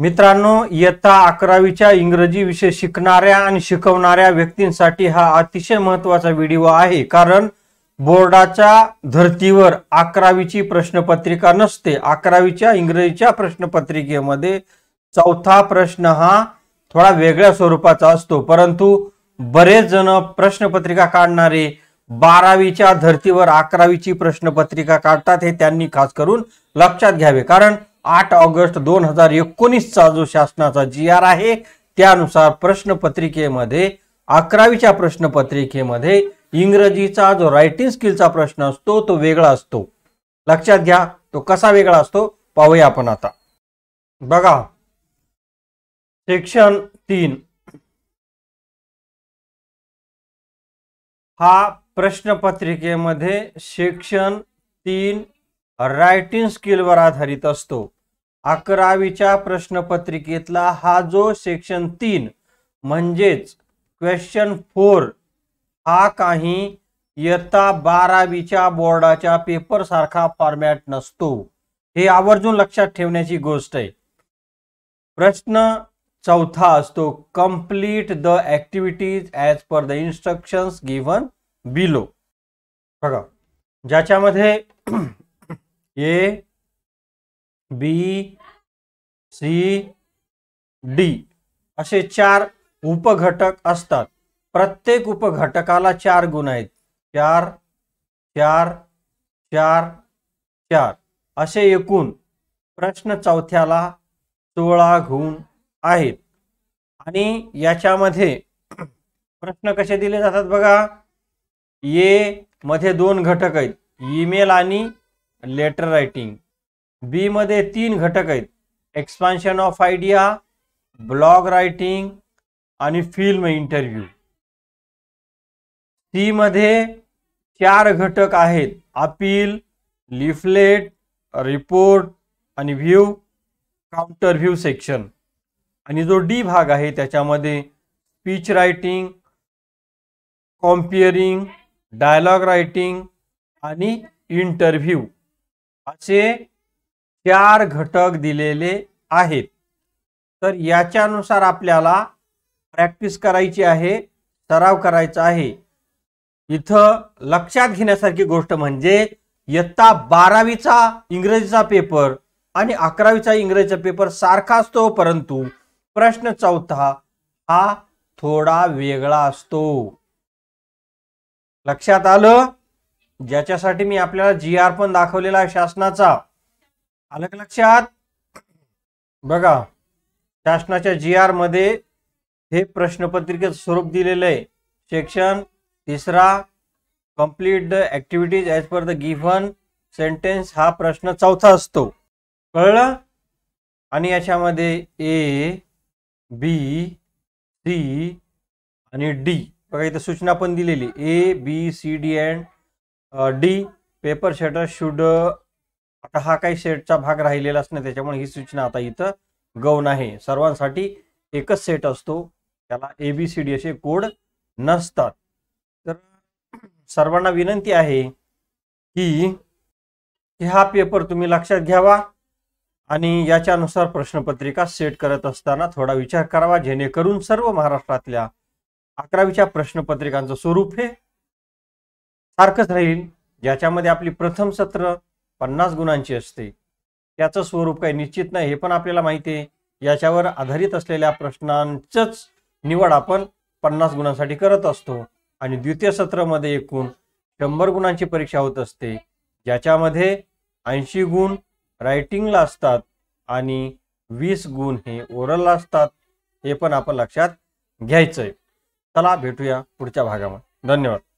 मित्रांनो इयत्ता अकरावीच्या इंग्रजी विषय शिकणाऱ्या आणि शिकवणाऱ्या व्यक्तींसाठी हा अतिशय महत्वाचा व्हिडिओ आहे कारण बोर्डाच्या धर्तीवर अकरावीची प्रश्नपत्रिका नसते अकरावीच्या इंग्रजीच्या प्रश्नपत्रिकेमध्ये चौथा प्रश्न हा थोडा वेगळ्या स्वरूपाचा असतो परंतु बरेच जण प्रश्नपत्रिका काढणारे बारावीच्या धर्तीवर अकरावीची प्रश्नपत्रिका काढतात हे त्यांनी खास करून लक्षात घ्यावे कारण आठ ऑगस्ट दोन हजार एकोणीसचा जो शासनाचा जी आर आहे त्यानुसार प्रश्नपत्रिकेमध्ये अकरावीच्या प्रश्नपत्रिकेमध्ये इंग्रजीचा जो रायटिंग स्किलचा प्रश्न असतो तो वेगळा असतो लक्षात घ्या तो कसा वेगळा असतो पाहूया आपण आता बघा सेक्शन तीन हा प्रश्नपत्रिकेमध्ये सेक्शन तीन रायटिंग स्किलवर आधारित असतो अकरावीच्या प्रश्नपत्रिकेतला हा जो सेक्शन तीन म्हणजेच क्वेश्चन फोर हा काही इयत्ता बारावीच्या बोर्डाच्या पेपरसारखा फॉर्मॅट नसतो हे आवर्जून लक्षात ठेवण्याची गोष्ट आहे प्रश्न चौथा असतो complete the activities as per the instructions given below बघा ज्याच्यामध्ये ए बी सी डी असे चार उपघटक असतात प्रत्येक उपघटकाला चार गुण आहेत चार चार चार चार असे एकूण प्रश्न चौथ्याला सोळा गुण आहेत आणि याच्यामध्ये प्रश्न कसे दिले जातात बघा ये मध्ये दोन घटक आहेत ईमेल आणि लेटर रायटिंग बी तीन घटक आहेत expansion of idea blog writing आणि फिल्म इंटरव्ह्यू सी चार घटक आहेत अपील लिफलेट रिपोर्ट आणि व्ह्यू काउंटर व्ह्यू सेक्शन आणि जो डी भाग आहे त्याच्यामध्ये speech writing compering dialogue writing आणि इंटरव्ह्यू असे चार घटक दिलेले आहेत तर याच्यानुसार आपल्याला प्रॅक्टिस करायची आहे सराव करायचा आहे इथं लक्षात घेण्यासारखी गोष्ट म्हणजे इयत्ता बारावीचा इंग्रजीचा पेपर आणि अकरावीचा इंग्रजीचा पेपर सारखा असतो परंतु प्रश्न चौथा हा थोडा वेगळा असतो लक्षात आलं ज्याच्यासाठी मी आपल्याला जी आर पण दाखवलेला आहे शासनाचा अलग लक्षात बघा शासनाच्या जी आर मध्ये हे प्रश्नपत्रिकेत स्वरूप दिलेलं आहे सेक्शन तिसरा complete the activities as per the given sentence हा प्रश्न चौथा असतो कळलं आणि याच्यामध्ये ए बी सी आणि डी बघा इथं सूचना पण दिलेली A B C D and D paper setter should आता हा काही सेटचा भाग राहिलेला असणे त्याच्यामुळे ही सूचना आता इथं गौण आहे सर्वांसाठी एकच सेट असतो त्याला ए बी सी डी असे कोड नसतात तर सर्वांना विनंती आहे की हा पेपर तुम्ही लक्षात घ्यावा आणि याच्यानुसार प्रश्नपत्रिका सेट करत असताना थोडा विचार करावा जेणेकरून सर्व महाराष्ट्रातल्या अकरावीच्या प्रश्नपत्रिकांचं स्वरूप हे सारखंच राहील ज्याच्यामध्ये आपली प्रथम सत्र पन्नास गुणांची असते त्याचं स्वरूप काही निश्चित नाही हे पण आपल्याला माहिती आहे याच्यावर आधारित असलेल्या प्रश्नांचंच निवड आपण पन्नास गुणांसाठी करत असतो आणि द्वितीय सत्रामध्ये एकूण शंभर गुणांची परीक्षा होत असते ज्याच्यामध्ये ऐंशी गुण रायटिंगला असतात आणि वीस गुण हे ओरलला असतात हे पण आपण लक्षात घ्यायचं आहे चला भेटूया पुढच्या भागामध्ये धन्यवाद